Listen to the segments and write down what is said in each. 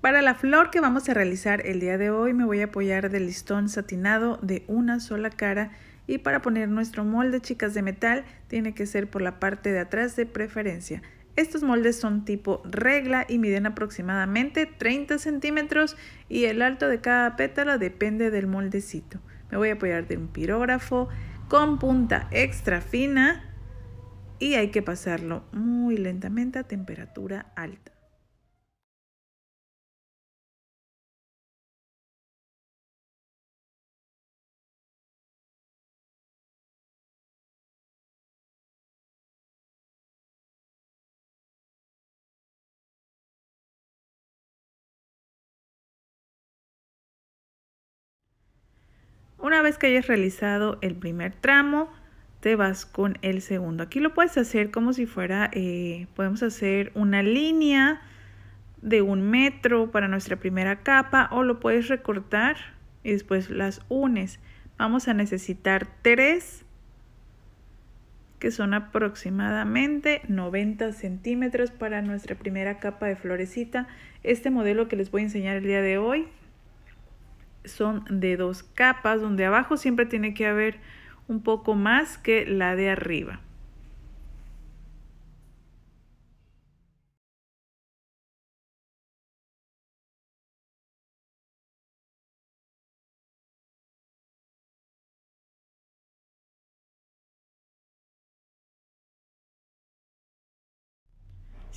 Para la flor que vamos a realizar el día de hoy me voy a apoyar del listón satinado de una sola cara y para poner nuestro molde chicas de metal tiene que ser por la parte de atrás de preferencia. Estos moldes son tipo regla y miden aproximadamente 30 centímetros y el alto de cada pétalo depende del moldecito. Me voy a apoyar de un pirógrafo con punta extra fina y hay que pasarlo muy lentamente a temperatura alta. Una vez que hayas realizado el primer tramo, te vas con el segundo. Aquí lo puedes hacer como si fuera, eh, podemos hacer una línea de un metro para nuestra primera capa o lo puedes recortar y después las unes. Vamos a necesitar tres que son aproximadamente 90 centímetros para nuestra primera capa de florecita. Este modelo que les voy a enseñar el día de hoy son de dos capas, donde abajo siempre tiene que haber un poco más que la de arriba.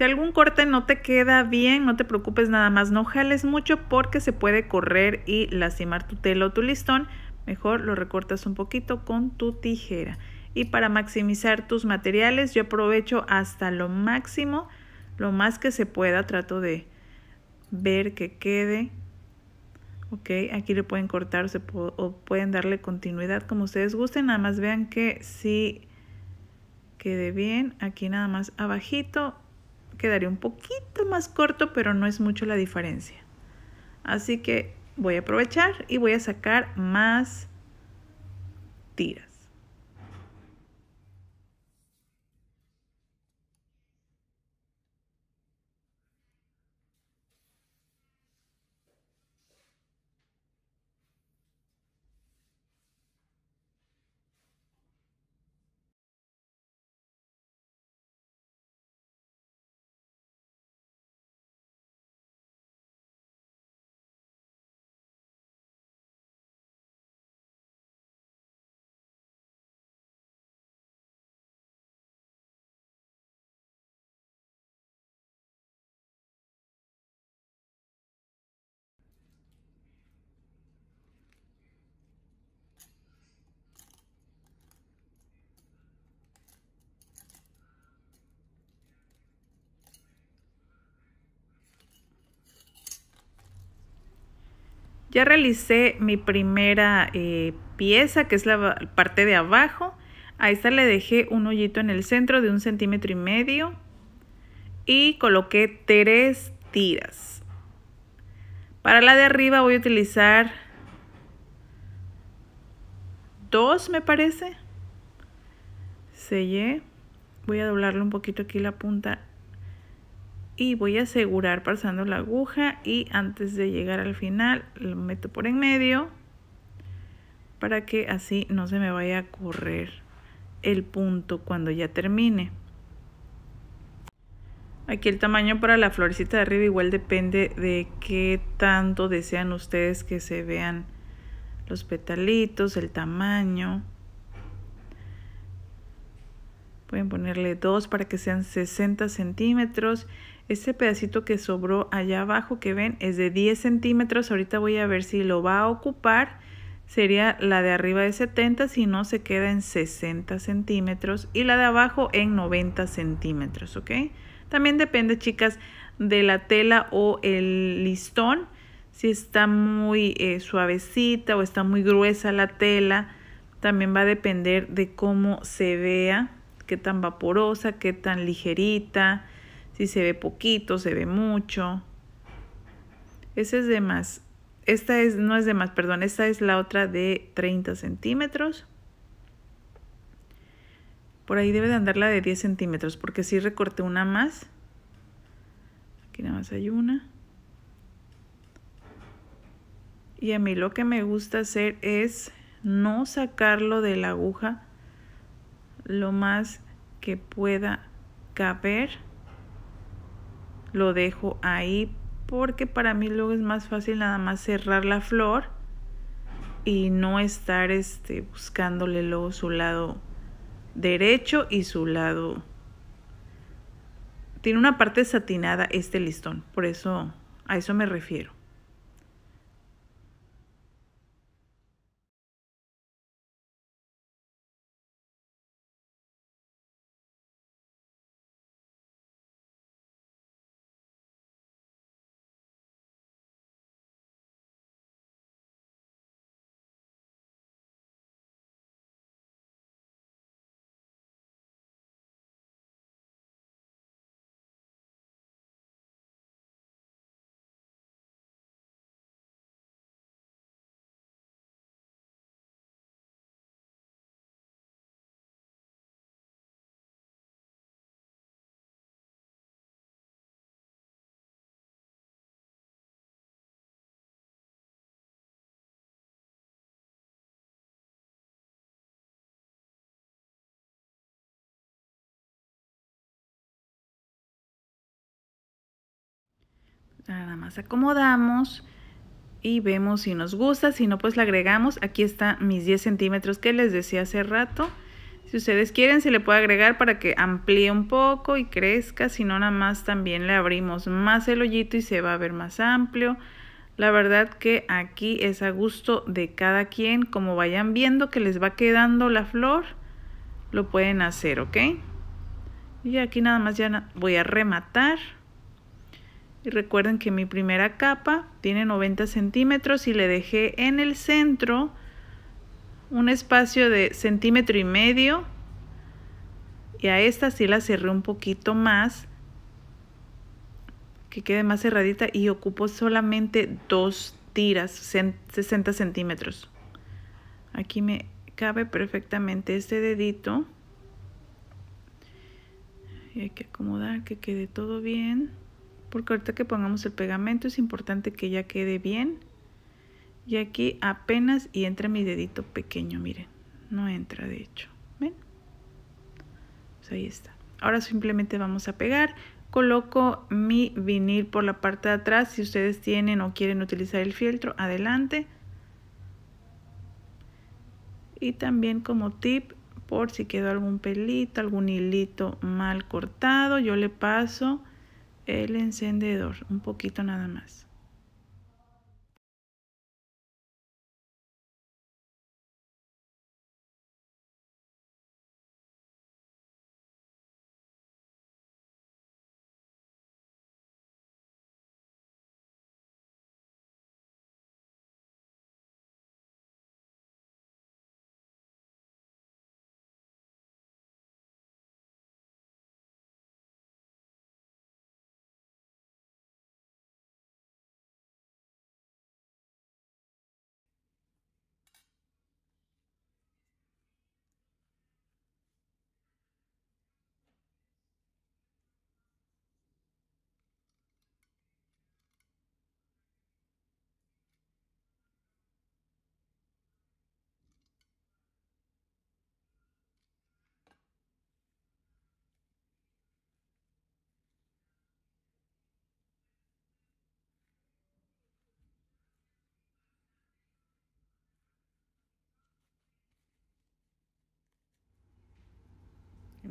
Si algún corte no te queda bien, no te preocupes nada más, no jales mucho porque se puede correr y lastimar tu tela o tu listón. Mejor lo recortas un poquito con tu tijera. Y para maximizar tus materiales, yo aprovecho hasta lo máximo, lo más que se pueda, trato de ver que quede. Ok, aquí le pueden cortar o pueden darle continuidad como ustedes gusten. Nada más vean que sí quede bien. Aquí nada más abajito quedaría un poquito más corto, pero no es mucho la diferencia. Así que voy a aprovechar y voy a sacar más tiras. Ya realicé mi primera eh, pieza, que es la parte de abajo. A esta le dejé un hoyito en el centro de un centímetro y medio y coloqué tres tiras. Para la de arriba voy a utilizar dos, me parece. Sellé. Voy a doblarle un poquito aquí la punta y voy a asegurar pasando la aguja y antes de llegar al final lo meto por en medio para que así no se me vaya a correr el punto cuando ya termine. Aquí el tamaño para la florecita de arriba igual depende de qué tanto desean ustedes que se vean los petalitos, el tamaño pueden ponerle dos para que sean 60 centímetros. Este pedacito que sobró allá abajo que ven es de 10 centímetros. Ahorita voy a ver si lo va a ocupar. Sería la de arriba de 70, si no se queda en 60 centímetros. Y la de abajo en 90 centímetros, ¿ok? También depende, chicas, de la tela o el listón. Si está muy eh, suavecita o está muy gruesa la tela. También va a depender de cómo se vea qué tan vaporosa, qué tan ligerita, si se ve poquito, se ve mucho. Esa es de más. Esta es, no es de más, perdón, esta es la otra de 30 centímetros. Por ahí debe de andar la de 10 centímetros, porque si recorté una más. Aquí nada más hay una. Y a mí lo que me gusta hacer es no sacarlo de la aguja lo más que pueda caber, lo dejo ahí porque para mí luego es más fácil nada más cerrar la flor y no estar este, buscándole luego su lado derecho y su lado tiene una parte satinada este listón por eso a eso me refiero Nada más acomodamos y vemos si nos gusta, si no pues le agregamos. Aquí está mis 10 centímetros que les decía hace rato. Si ustedes quieren se le puede agregar para que amplíe un poco y crezca, si no nada más también le abrimos más el hoyito y se va a ver más amplio. La verdad que aquí es a gusto de cada quien, como vayan viendo que les va quedando la flor, lo pueden hacer, ¿ok? Y aquí nada más ya voy a rematar. Y recuerden que mi primera capa tiene 90 centímetros y le dejé en el centro un espacio de centímetro y medio. Y a esta sí la cerré un poquito más, que quede más cerradita y ocupo solamente dos tiras, 60 centímetros. Aquí me cabe perfectamente este dedito. Y hay que acomodar que quede todo bien porque ahorita que pongamos el pegamento es importante que ya quede bien y aquí apenas y entra mi dedito pequeño miren no entra de hecho ven pues ahí está ahora simplemente vamos a pegar coloco mi vinil por la parte de atrás si ustedes tienen o quieren utilizar el fieltro adelante y también como tip por si quedó algún pelito algún hilito mal cortado yo le paso el encendedor, un poquito nada más.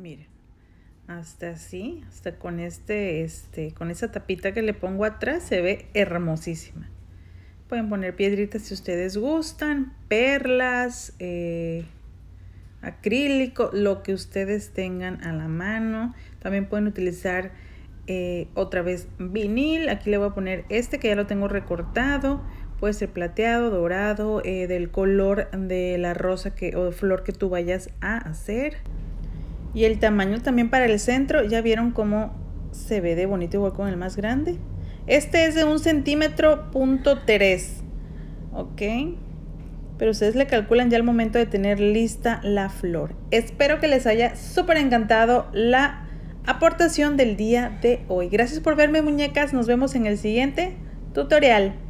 miren hasta así hasta con este este con esa tapita que le pongo atrás se ve hermosísima pueden poner piedritas si ustedes gustan perlas eh, acrílico lo que ustedes tengan a la mano también pueden utilizar eh, otra vez vinil aquí le voy a poner este que ya lo tengo recortado puede ser plateado dorado eh, del color de la rosa que o flor que tú vayas a hacer y el tamaño también para el centro, ya vieron cómo se ve de bonito igual con el más grande. Este es de un centímetro punto 3. Ok. Pero ustedes le calculan ya al momento de tener lista la flor. Espero que les haya súper encantado la aportación del día de hoy. Gracias por verme muñecas. Nos vemos en el siguiente tutorial.